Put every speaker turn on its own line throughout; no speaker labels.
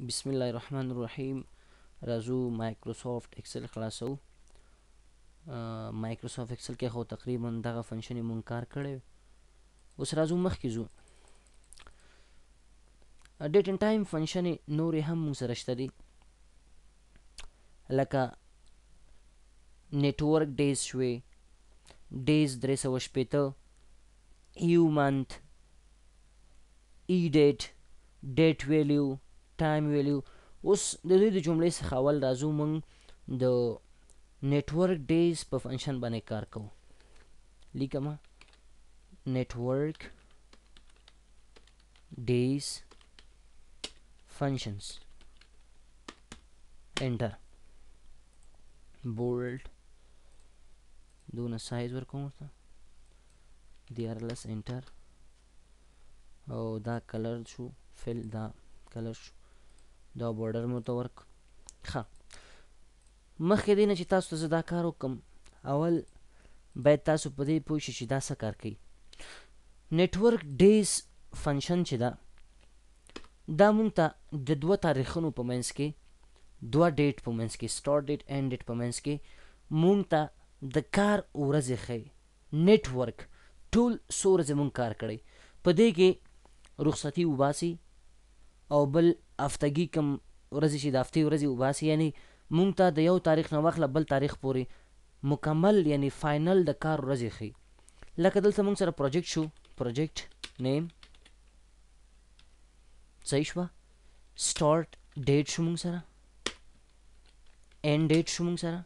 बिस्मिल्ल रहमान रहीम Raju مایکروسافټ ایکسل خلاصو مایکروسافټ ایکسل کې خو تقریبا دغه فنکشن مونږ کار کړی اوس راځو مخکې ځو ډیټ ان ټایم فنکشن نورې هم مونږ سره شته دي لکه نیټورک ډیز شوې ډیز درې سوه شپېته یو منت ای ډیټ ډیټ ویلیو ټایم ویلیو اوس د دې د جملې څخه اول راځو موږ د نیټورک ډیز په فنکشن باندې کار کوو لیکم نیټورک ډیز فنکشنز انټر بولډ دونه سایز ورکوم ورته دیارلس انټر او دا کلر شو فل دا کلر شو دا بورډر مو ته ورک ښه مخکې دی نه چې تاسو ته زه دا کار وکم اول باید تاسو په دې پوه شئ چې دا څه کار کوي نیټورک ډیز فنکشن چې دا دا مونږ ته د دوه تاریخونو په منځ کې دوه ډیټ په منځ کې سٹارټ ډیټ اینډ ډیټ په منځ کې مونږ ته د کار ورځې ښیي نیټورک ټول څو ورځې مونږ کار کړی په دې کې رخصتي وباسي او بل افتګي کم ورځې چې د هفتې ورځې وباسي یعنی مونږ ته د یو تاریخ نه واخله بل تاریخ پورې مکمل یعنی فاینل د کار ورځې ښي لکه دلته مونږ سره پروجیکټ شو پروجیکټ نیم صحیح شوه سٹارټ ډیټ شو مونږ سره اینډ ډیټ شو مونږ سره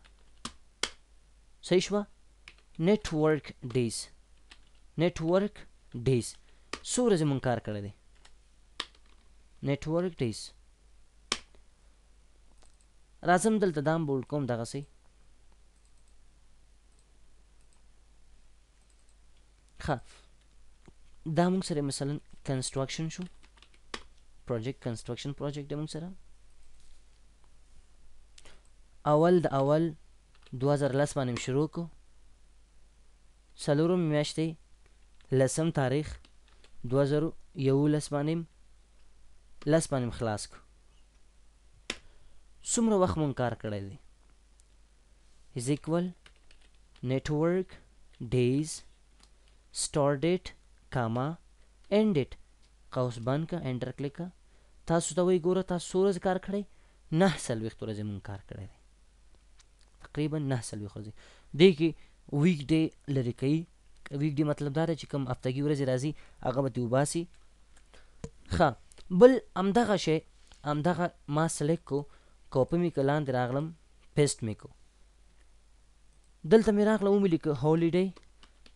صحیح شوه نیټورک ډیز نیټورک ډیز څو ورځې مونږ کار کړی دی نیټورک ډیز راځم دلته دام بولډ کوم دغه سي ښه دا موږ سره مثلا کنسټرکشن شو پروجیکټ کنسټرکشن پروجیکټ دی موږ سره اول د اول 2010 باندې شروع کو سلورم میاشتې لسم تاریخ 2011 باندې لس باندې خلاص کو څومره وخت مونږ کار کړی دی is equal network days start date comma end date قوس بند کا انټر کلیک کا تاسو ته وی ګوره تاسو سورز کار کړی نه سلويخت ورځې مونږ کار کړی دی تقریبا نه سلويخت ورځې دی کې ویک ډے لری کوي ویک ډے مطلب دا دی چې کوم هفتګي ورځې راځي هغه به دی وباسي ښه بل همدغه شی همدغه ما سلیک کو کاپي مې کلاند راغلم پیسټ مې کو دلته مې راغله ومې لیکه هولیډي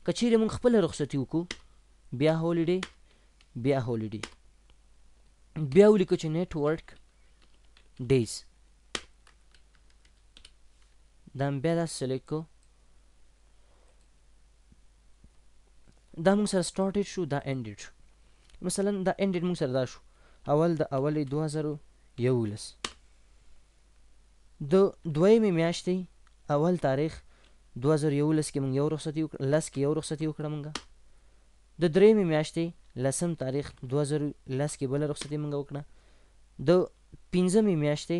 کچیرې مونږ خپله رخصتي وکړو بیا هولیډي بیا هولیډي بیا ولیکو چې نیټورک ډیز دا بیا دا سلیک کو دا مونږ سره سټارټډ شو دا انډډ شو مثلا دا انډډ مونږ سره دا شو اول د اولې دوه زره یولس د دویمې میاشتې اول تاریخ دوه زره یولس کې مونږ یو رخصتي وکړه لس کې یو رخصتي وکړه مونږ د درېمې میاشتې لسم تاریخ دوه زره لس کې بله رخصتي مونږ وکړه د پنځمې میاشتې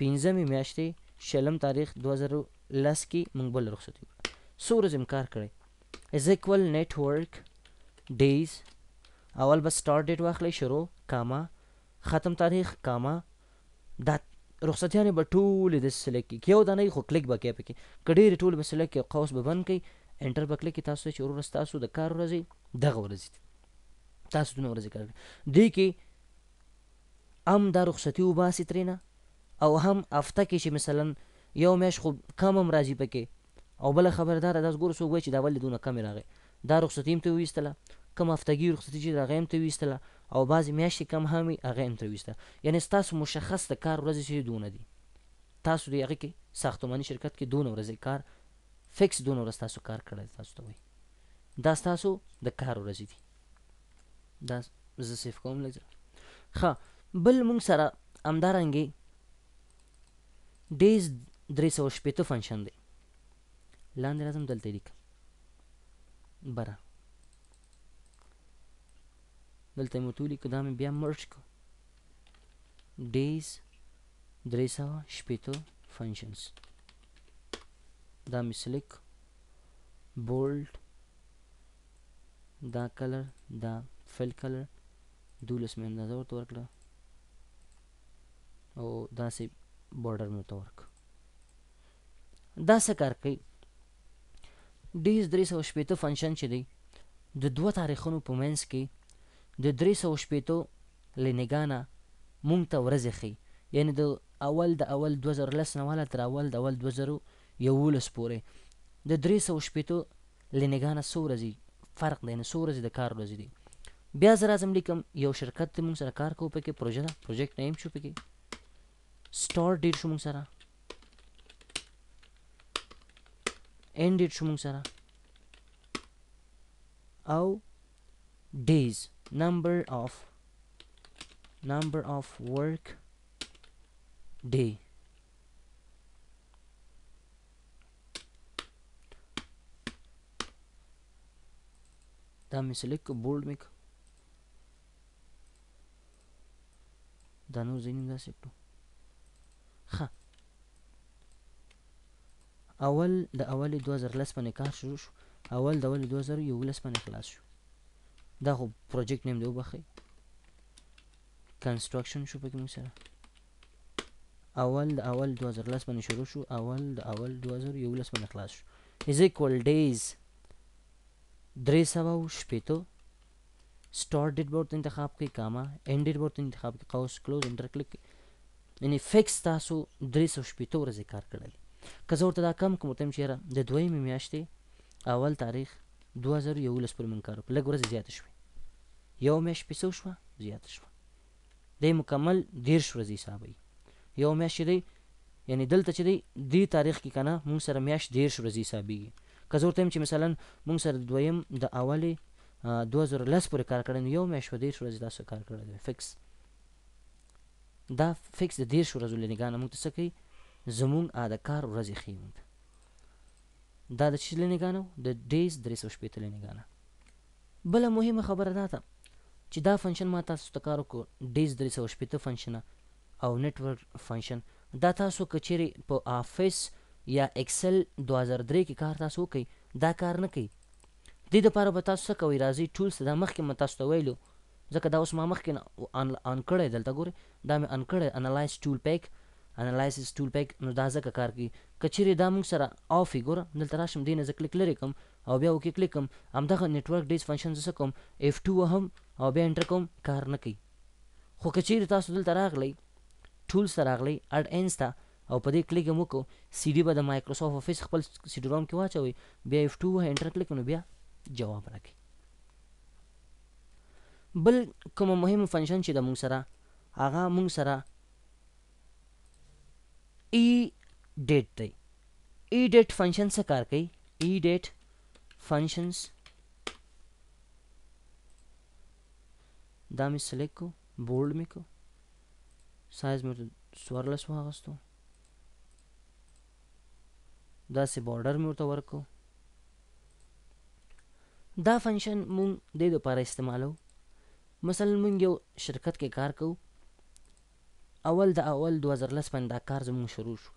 پنځمې میاشتې شلم تاریخ دوه زره لس کې مونږ بله رخصتي وکړه څو ورځې کار کړی از اکول نیټ ورک ډیز اول به سٹارټ ډیټ واخلي شروع کاما ختم تاریخ کاما دا رخصتیانې به ټولې د سلیک کې یو دانه خو کلیک به کې پکې کډېر ټول مسله کې قوس به بند کړي انټر به کلیک تاسو چې ورور تاسو د کار ورځي دغه ورځي تاسو د ورځي کار دی کې ام دا رخصتي وباسي ترینه او هم افته کې چې مثلا یو میش خو کم هم راځي پکې او بل خبردار داس ګور سو وای چې دا ولې دونه کم راغی دا رخصتیم ته وېستله کم هفتګي رخصتي چې هغه هم ته ویستله او بعضې میاشتې کم هم وي هغه هم ته ویسته یعنی ستاسو مشخص د کار ورځې چې دونه دي تاسو د هغې کې ساختماني شرکت کې دونه ورځې کار فکس دونه ورځ تاسو کار کړی تاسو ته وایي دا ستاسو د کار ورځې دي دا زه سیف کوم لږ ښه بل موږ سره همدارنګې ډیز درې سوه شپېته فنکشن دی لاندې راځم دلته یې لیکم بره دلته مو تولی که دا مې بیا مرج کو ډیز درې سوه شپېته فنکشنز دا مې سلیک بولډ دا کلر دا فل کلر دولس مې اندازه ورته ورکړه او داسې بارډر مې ورته ورکړه دا څه کار کوي ډیز درې سوه شپېته فنکشن چې دی د دوه تاریخونو په منځ کې د 300 شپېتو لنګانا مونږ ته ورځ خي یعنی د اول د اول 2010 نه والا تر اول د اول 2011 پورې د 300 شپېتو لنګانا سورزي فرق دی نه سورزي د کار ورځ دی بیا زه راځم لیکم یو شرکت ته مونږ سره کار کوو پکې پروژه ده پروجیکټ نیم شو پکې سٹار ډیر شو مونږ سره end it شو مونږ سره او days number of number of work day دا مې سلیکټ کو بولډ مې دا نور ځینې داسې کړو ښه اول د اولې دوه زره لس باندې کار شروع شو اول د اولې دوه زره یولس باندې خلاص شو دا خو پروجیکټ نیم دی وبخي کنستراکشن شو پکې موږ سره اول د اول 2010 باندې شروع شو اول د اول 2011 باندې خلاص شو از ایکوال ډیز درې سوه او شپېته سٹار ډیټ بورد انتخاب کړئ کاما اینډ ډیټ بورد انتخاب کړئ قوس کلوز انټر کلیک یعنی فکس تاسو درې سوه شپېته ورځې کار کړی که زه ورته دا کم کوم ورته یم چېره د دویمې میاشتې اول تاریخ 2011 پورې مونږ کار وکړ لږ ورځ زیات شوې یو میاشت پیسو شو زیات شو د مکمل دیرش ورځې حسابي یو میاشت دی یعنی دلته چې دی دی تاریخ کې کنه مونږ سره میاشت دیرش ورځې حسابي که زور تیم چې مثلا مونږ سره دویم د اولې 2010 پورې کار کړی یو میاشت دیرش ورځې تاسو کار کړی دی فکس دا فکس د دیرش ورځو لنګانه مونږ ته څه کوي زمونږ د کار ورځې ښیي مونږ دا د چلې نگانه د ډیز درې سو شپېتلې نگانه بل مهمه خبره ده چې دا فنکشن ما تاسو ته کار وکړ ډیز درې سو شپېته فنکشن او نتورک فنکشن دا تاسو کچری په افیس یا ایکسل 2003 کې کار تاسو کوي دا کار نه کوي د دې لپاره به تاسو کوي راځي ټولز دا مخکې متاسو ویلو ځکه دا اوس ما مخکې ان ان کړی دلته ګوري دا مې ان کړی انالایز ټول پیک انالایسس ټول پیک نو دا ځکه کار کوي کچېرې دا موږ سره آف ګوره دلته راشم دې نه زه کلیک لرې کوم او بیا وکې کلیک کوم همدغه نیټورک ډیز فنکشن زه کوم اف ټو وهم او بیا انټر کوم کار نه کوي خو کچېرې تاسو دلته راغلی ټول سره راغلی اډ انس ته او په دې کلیک مو کو سی ډي به د مایکروسافټ افیس خپل سی ډي روم کې واچوي بیا اف ټو وه انټر کلیک نو بیا جواب راکړي بل کوم مهم فنکشن چې د موږ سره هغه موږ سره EDATE तई EDATE function से कई EDATE functions दाम select को bold में को साइज में तो स्वरलेस वागस्तो दा से बॉर्डर में तो वर्क को दा फंक्शन मुंग दे दो पारा इस्तेमाल हो मसलन मुंग यो शिरकत के कार को اول د اول 2010 باندې دا کار زموږ شروع شو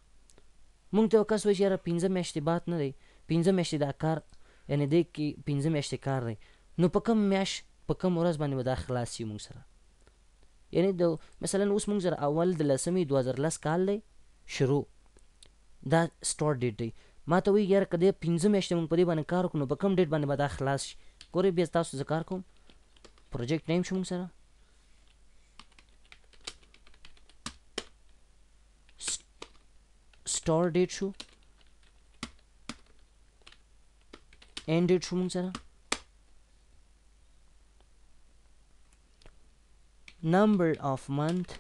مونږ ته کس وایي یاره پنځه میاشتې بعد نه دی پنځه میاشتې دا کار یعنی دی کې پنځه میاشتې کار دی نو په کم میاش په کم ورځ باندې به دا خلاص یو مونږ سره یعنی د مثلا اوس مونږ سره اول د لسمې 2010 کال دی شروع دا سٹارټ ډیټ دی ما ته وی یار کده پنځه میاشتې مونږ په دې باندې کار وکړو په کم ډیټ باندې به دا خلاص شي ګورې بیا تاسو ذکر کوم پروجیکټ نیم شو مونږ سره store date show end date show number of month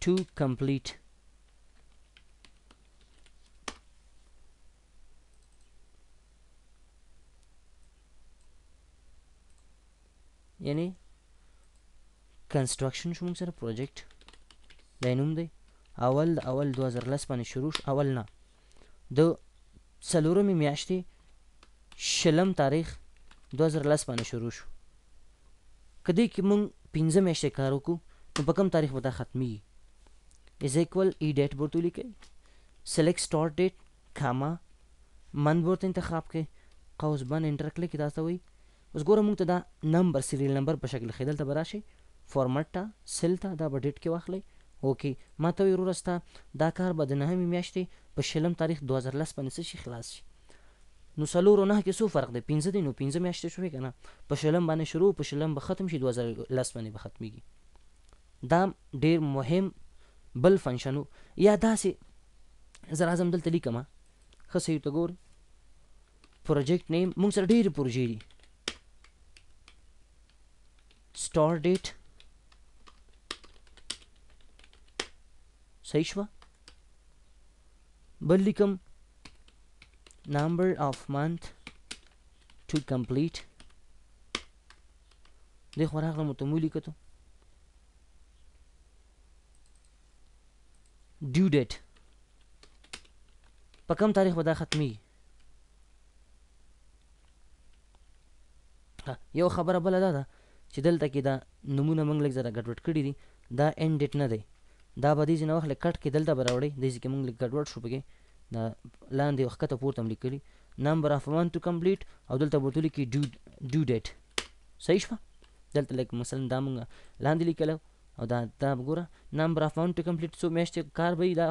to complete any construction shumung sir project lainum day اول د اول 2010 باندې شروع اول نه د څلورمې میاشتې شلم تاریخ 2010 باندې شروع شو کدی کې مونږ پنځه میاشتې کار وکړو نو په کوم تاریخ به دا ختمي از ایکوال ای ډیټ ورته ولیکئ سلیکټ سٹارټ ډیټ کاما منت ورته انتخاب کړئ قوس بند انټر کلیک دا څه وایي اوس ګوره مونږ ته دا نمبر سیریل نمبر په شکل خېدل ته به راشي فارمټ ته سیل ته دا به ډیټ کې واخلئ اوکي ما ته وی ورستا دا کار به د نهمې میاشتې په شلم تاریخ 2010 باندې شي خلاص شي نو سلور نه کې څه فرق دی 15 دی نو 15 میاشتې شوې کنه په شلم باندې شروع په شلم به ختم شي 2010 باندې به ختميږي دا ډیر مهم بل فنکشنو یا داسې زر اعظم دلته لیکم خصه یو تګور پروجیکټ نیم موږ سره ډیر پروژې دي سٹار ڈیٹ صحیح شوه بل لیکم number of month to complete دې خو راغله مو ته مو لیکه ته ډیو ډیټ په کوم تاریخ به دا ختمي یو خبره بله دا ده چې دلته کې دا نمونه موږ لږ زره ګډوډ کړي دي دا انډ ډیټ نه دی دا به دې ځینې وخت لږ کټ کې دلته به راوړئ دې کې موږ لږ ګډوډ شو پکې دا لاندې ښکته پورته هم لیکلي نمبر آف ون ټو کمپلیټ او دلته به ورته لیکي ډیو ډیو ډیټ صحیح شوه دلته لکه مثلا دا موږ لاندې لیکلو او دا دا وګوره نمبر اف ټو کمپلیټ سو میاشتې کار به دا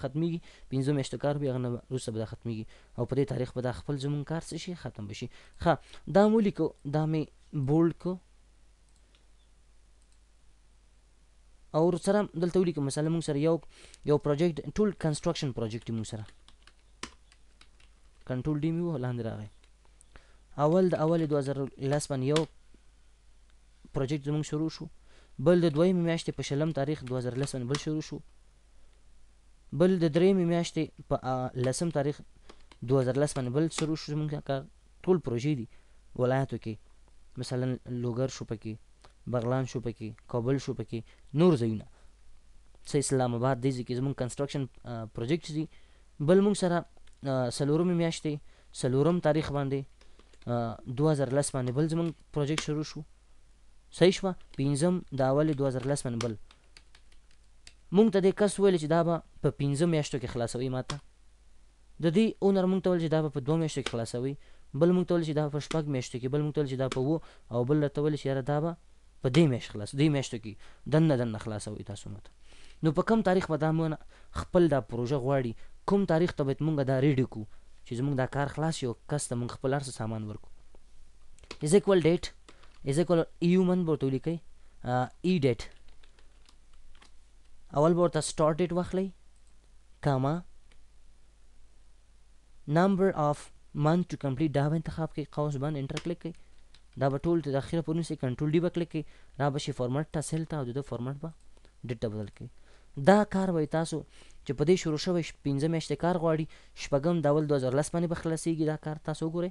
ختميږي پنځه میاشتې کار به هغه روسه به دا ختميږي او په دې تاریخ به دا خپل زمون کار څه شي ختم بشي ښه دا مو لیکو دا می بولډ کو او سره دلته ولیکم مثلا موږ سره یو یو پروجیکټ ټول کنستراکشن پروجیکټ موږ سره کنټرول ډی میو لاندې راغی اول د اول 2011 باندې یو پروجیکټ زموږ شروع شو بل د دویم میاشتې په شلم تاریخ 2011 باندې بل شروع شو بل د درېم میاشتې په لسم تاریخ 2011 باندې بل شروع شو زموږ کار ټول پروژې دي ولایتو کې مثلا لوګر شو پکې بغلان شو پکې کابل شو پکې نور ځایونه څه اسلام آباد دی چې زمونږ کنسټرکشن پروجیکټ دي بل موږ سره سلورم میاشتې سلورم تاریخ باندې 2010 باندې بل زمونږ پروجیکټ شروع شو صحیح شوه پنځم د اول 2010 باندې بل مونږ ته د کس ویل چې دا به په پنځم میاشتو کې خلاصوي ماته د دې اونر مونږ ته ویل چې دا به په دوه میاشتو کې خلاصوي بل مونږ ته ویل چې دا په شپږ میاشتو کې بل مونږ ته ویل چې دا په وو او بل ته ویل چې دا به په دې میش خلاص دې میشته کې دنه دنه خلاصوي تاسو مت نو په کوم تاریخ به دا مونږ خپل دا پروژه غواړي کوم تاریخ ته به مونږ دا ریډي کو چې زمونږ دا کار خلاص یو کس ته مونږ خپل هر سامان ورکو از ایکوال ډیټ از ایکوال ایو من به ورته ولیکئ ای ډیټ اول به ورته سٹار ډیټ واخلئ کاما نمبر آف منتھ ٹو کمپلیٹ ڈاب انتخاب کے قوس بند انٹر کلک کړئ دا به ټول د اخره په نوسي کنټرول ډی وکړي کې را به شي فارمټ ته سیل ته او د فارمټ به ډیټا بدل کړي دا کار وای تاسو چې په دې شروع شوی پنځه میاشتې کار غواړي شپږم ډول 2010 باندې به خلاصيږي دا کار تاسو ګورئ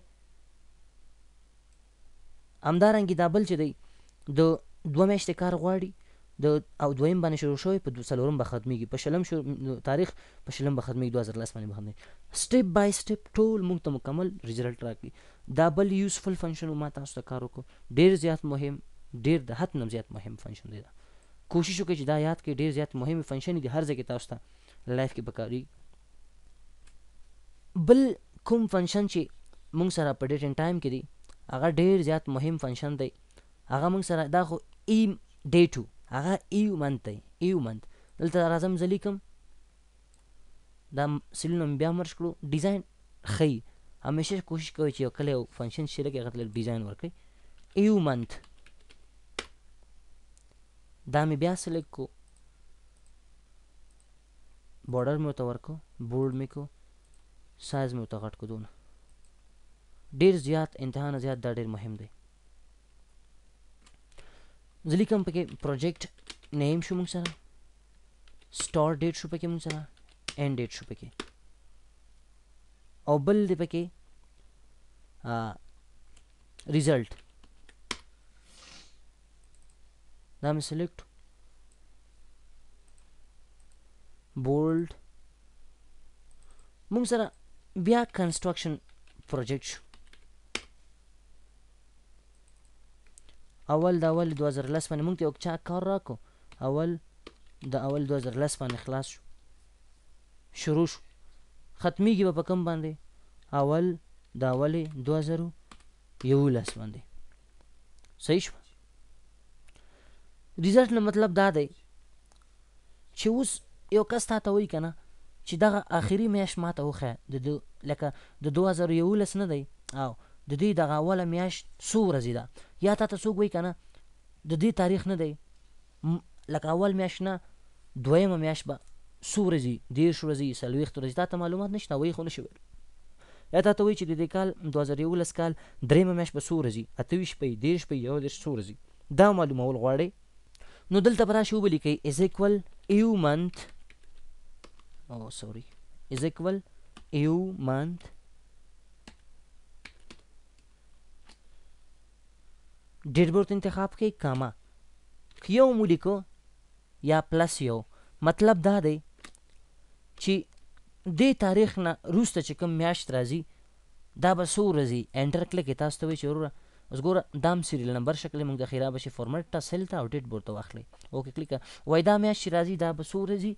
همدارنګه دا بل چې دی د دوه میاشتې کار غواړي د او دویم باندې شروع شوی په څلورم به ختميږي په شلم شو تاریخ په شلم به ختميږي 2010 باندې به ختمي سټپ بای سټپ ټول موږ ته مکمل رزلټ راکړي دا بل یوزفل فنکشن ما تاسو ته کار وکړو ډیر زیات مهم ډیر د حد نه زیات مهم فنکشن دی کوشش وکړئ چې دا یاد کړئ ډیر زیات مهم فنکشن دي هر ځای کې تاسو ته لایف کې پکاري بل کوم فنکشن چې موږ سره په ډیټ ټایم کې دی هغه ډیر زیات مهم فنکشن دی هغه موږ سره دا خو ای ډی ټو هغه ایو منت دی ایو منت دلته راځم زلیکم دا سلونم بیا مرش کړو ډیزاین خی همیشه کوشش کوي چې یو کله یو فنکشن شي لکه هغه ډیزاین ورکړي ایو منت دا مې بیا سلیکټ کو بارډر مې ورته ورکو بولډ مې کو سایز مې ورته غټ کو دونه ډېر زیات انتها زیات دا ډېر مهم دی زه لیکم پکې پروجیکټ نیم شو موږ سره سټار ډیټ شو پکې موږ سره اینډ ډیټ شو پکې او بل دی پکې ریزلټ دا مې سلیکټ بولډ موږ سره بیا کنسټرکشن پروجیکټ شو اول د اول 2010 باندې مونږ ته یو چا کار راکو اول د اول 2010 باندې خلاص شو شروع شو ختمیږي به په کم باندې اول دا ولې دوه زرو یولس باندې صحیح شو ریزلټ نه مطلب دا دی چې اوس یو کس تا ته وایي که نه چې دغه آخري میاشت ما ته وښیه د لکه د دوه زره یولس نه دی او د دې دغه اوله میاشت څو ورځې ده یا تا ته څوک وایي که نه د دې تاریخ نه دی لکه اول میاشت نه دویمه میاشت به څو ورځې دېرش ورځې څلوېښت ورځې تا ته معلومات نشته وایي خو نشي ویل یا تا ته وایي چې د دې کال دوه زره یولس کال درېیمه میاشت به څو ورځې اته ویشت پۍ دېرش پۍ یوویشت څو ورځې دا معلومول غواړئ نو دلته به راشي وبلیکئ از اکول یو منت او سوري از اکول یو منت date birth انتخاب کې کاما یو مو لیکو یا پلس یو مطلب دا دی چې د تاریخ نه روسته چې کوم میاشت راځي دا به څو ورځې انټر کلیک تاسو ته وایي چې وروره اوس ګوره دام سیریل نمبر شکل موږ د خیرا بشي فارمټ ته سیل ته او ډیټ بورته واخلي اوکې کلیک وای دا میاشت راځي دا به څو ورځې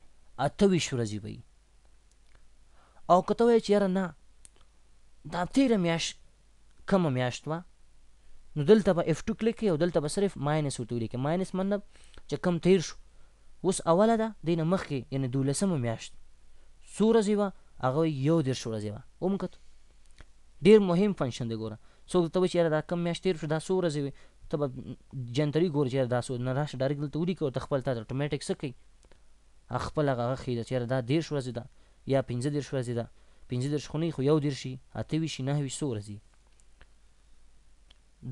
اته ویشت ورځې وي او که ته وایې چې یاره نه دا تیره میاشت کمه میاشت وه نو دلته به اف ټو کلیک کوي او دلته به صرف ماینس ورته ولیکي ماینس مطلب چې کم تیر شو اوس اوله ده دې نه مخکې یعنې دولسمه میاشت څو ورځې وه هغه یو دېرش ورځې وه ومو کتو ډېر مهم فنکشن دی ګوره څوک ته وایي چې یاره دا کم میاشت تېر شو دا څو ورځې وي ته به جنتري ګورې چې یاره دا څو نه راشه ډایرکټ دلته ولیکې ورته خپل تا ته اتوماتیک څه کوي هغه خپل هغه خیده چې یاره دا دېرش ورځې ده یا پنځه دېرش ورځې ده پنځه دېرش خو نه خو یو دېرش شي اته ویشت نهه ویشت څو ورځې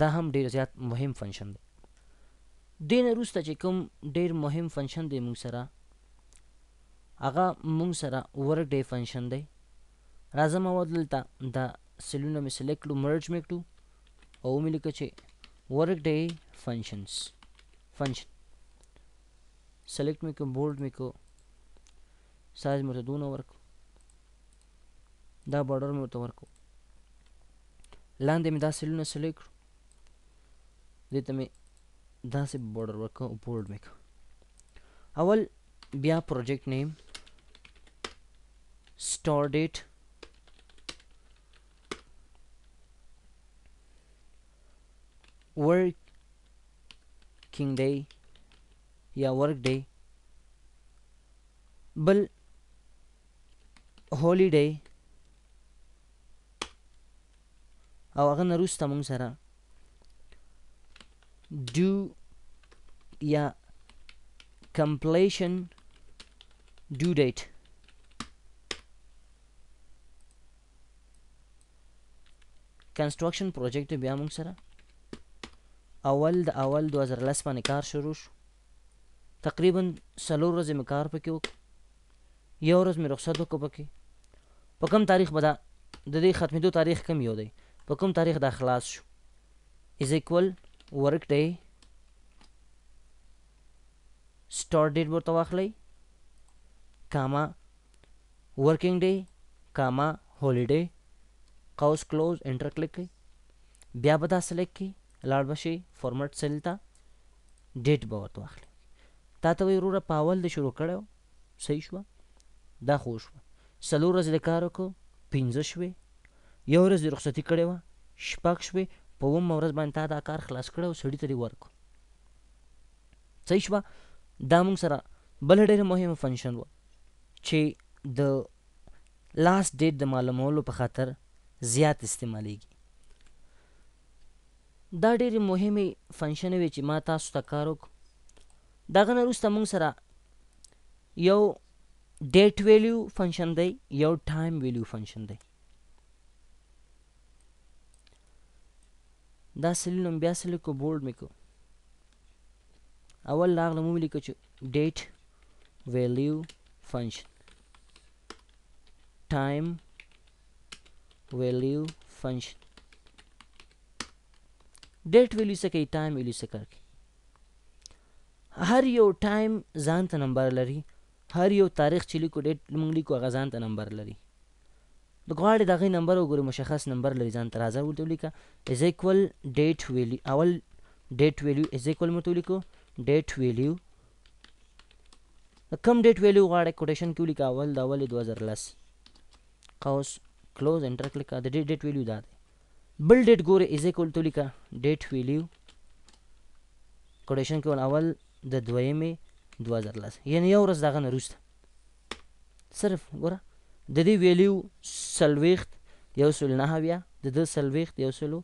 دا هم ډېر زیات مهم فنکشن دی دې نه وروسته چې کوم ډېر مهم فنکشن دی موږ سره هغه مونږ سره ورک ډی فنکشن دی راځه ما ودلته دا سلونه مې سلیکټ کړو مرج مې کړو او مې لیکه چې ورک ډی فنکشنز فنکشن سلیکټ مې کو بولډ مې کو سایز مې ته دونه ورکو دا بارډر مې ورته ورکو لاندې مې دا سلونه سلیکټ کړو دې ته مې داسې بارډر ورکو بولډ مې کو اول بیا project name store date working day یا work day بل holiday او هغه نه روسته مونږ سره do یا completion due date کنسټرکشن پروجیکټ بیا موږ سره اول د اول 2010 باندې کار شروع شو تقریبا سلور ورځې مې کار پکې وکړ یو ورځ مې رخصت وکړ پکې په کوم تاریخ به دا د دې ختمېدو تاریخ کم یو دی په کوم تاریخ دا خلاص شو از اکول ورک ډی سټارټ ډیټ ورته واخلئ comma working day comma holiday قوس کلوز انټر کلیک کی بیا به دا سلیکټ کی لاړ بشي فارمټ سیل ته ډیټ به ورته واخلي تا ته وی وروره پاول د شروع کړو صحیح شو دا خو شو سلور ورځې د کار وکړو پنځه شوې یو ورځ رخصتي کړې وه شپږ شوې په اوومه ورځ باندې تا دا کار خلاص کړی او سړي ته دې ورکړو صحیح شوه دا موږ سره بله ډېره مهمه فنکشن وه چې د لاست ډیټ د معلومولو په خاطر زیات استعمالیږي دا ډېرې مهمې فنکشن وي چې ما تاسو ته کار وکړو دغه نه وروسته موږ سره یو ډیټ ویلیو فنکشن دی یو ټایم ویلیو فنکشن دی دا سلینم بیا سلیکو بولډ میکو اول راغله موږ لیکو چې ډیټ ویلیو فنکشن time value function ډیټ ویلیو څه کوي ټایم ویلیو څه کوي هر یو ټایم ځان ته نمبر لري هر یو تاریخ چې لیکو ډیټ موږ لیکو هغه ځان ته نمبر لري د غواړې دغه نمبر وګورو مشخص نمبر لري ځان ته راځه ورته ولیکه از ایکوال ډیټ ویلیو اول ډیټ ویلیو از ایکوال مو ته ولیکو ډیټ ویلیو کم ډیټ ویلیو غواړې کوټیشن کې ولیکه اول د اول 2010 قوس کلوز انټر کلیک کا د ډیټ ډیټ ویلیو دا دی بل ډیټ ګوره از ایکول تو لیکه ډیټ ویلیو کوډیشن کې اول د دویمې 2010 یعنی یو ورځ دغه نه روسته صرف ګوره د دې ویلیو سلويخت یو سل نه بیا د د سلويخت یو سلو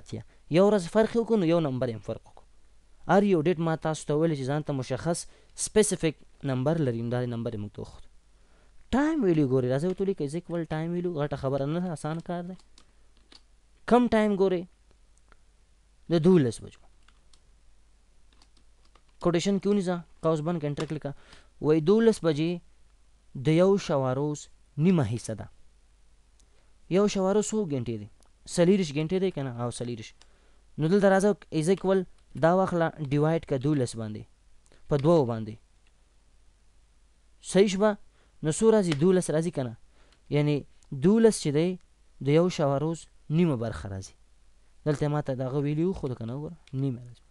اتیا یو ورځ فرق وکړو یو نمبر هم فرق وکړو ار یو ډیټ ما تاسو ته ویل چې ځان ته مشخص سپیسیفیک نمبر لري دا نمبر موږ توخت ټایم ویلیو ګوري راځي ورته ولیکه از اکول ټایم ویلیو غټه خبره نه ده اسان کار دی کم ټایم ګورې د دولس بجو کوټیشن کیوں نه ځه کاوس بن کې انټر کلیکا وای دولس بجې د یو شواروس نیمه حصہ ده یو شواروس څو غنټې دي سلیریش غنټې دي کنه او سلیریش نو دلته راځه از اکول دا واخله ډیوایډ کا دولس باندې په دوو باندې صحیح شبه نو څو راځي دولس راځي کنه یعنی دولس چې دی د یو شواروز نیمه برخه راځي دلته ماته دغه ویلیو خو کنه وګوره نیمه راځي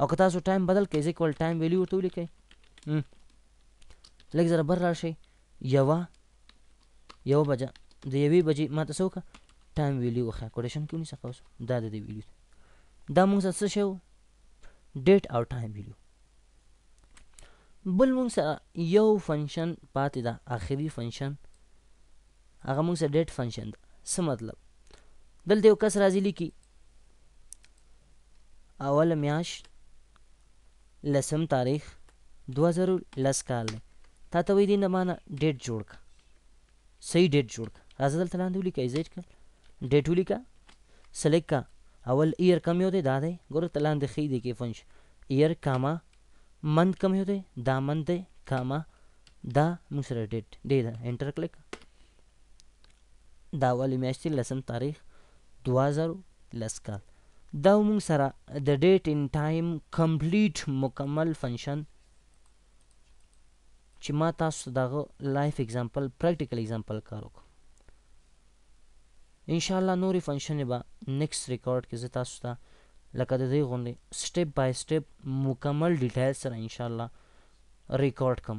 او که تاسو ټایم بدل کړئ ځکه ول ټایم ویلیو ورته ولیکئ لږ زره بر راشئ یوه یو بجه د یوې بجې ماته څه وکړه ټایم ویلیو وښیه کوډیشن کې ونیسه اوس دا د دې ویلیو دا موږ څه شی ډیټ او ټایم ویلیو بل مونږ سره یو فنکشن پاتې ده آخري فنکشن هغه مونږ سره ډیټ فنکشن ده څه مطلب دلته یو کس راځي لیکي اول میاش لسم تاریخ 2010 کال دی تا ته وی دي نه مانه ډیټ جوړ کا صحیح ډیټ جوړ کا راځه دلته لاندې ولیکه ایزیټ کا ډیټ ولیکه سلیکټ کا اول ایر کم یو دی دا دی ګوره ته لاندې ښیي دی کې فنکشن ایر کاما month कमी होते the month आहे कामा द मग सरळ डेट दे दा enter click दावाली मॅचची लसम तारीख दुहाजारू लसकाल दाव मग सरा द डेट इन टाईम कंप्लीट मुकम्मल फंक्शन चिमा तासु दागो लाइफ एग्जांपल प्रैक्टिकल एग्जांपल कारोक इंशाल्लाह नूरी फंक्शन बा नेक्स्ट रिकॉर्ड के तासु ता لکه د دې غونډې سټپ بای سټپ مکمل ډیټیل سره ان شاء الله ریکارډ کم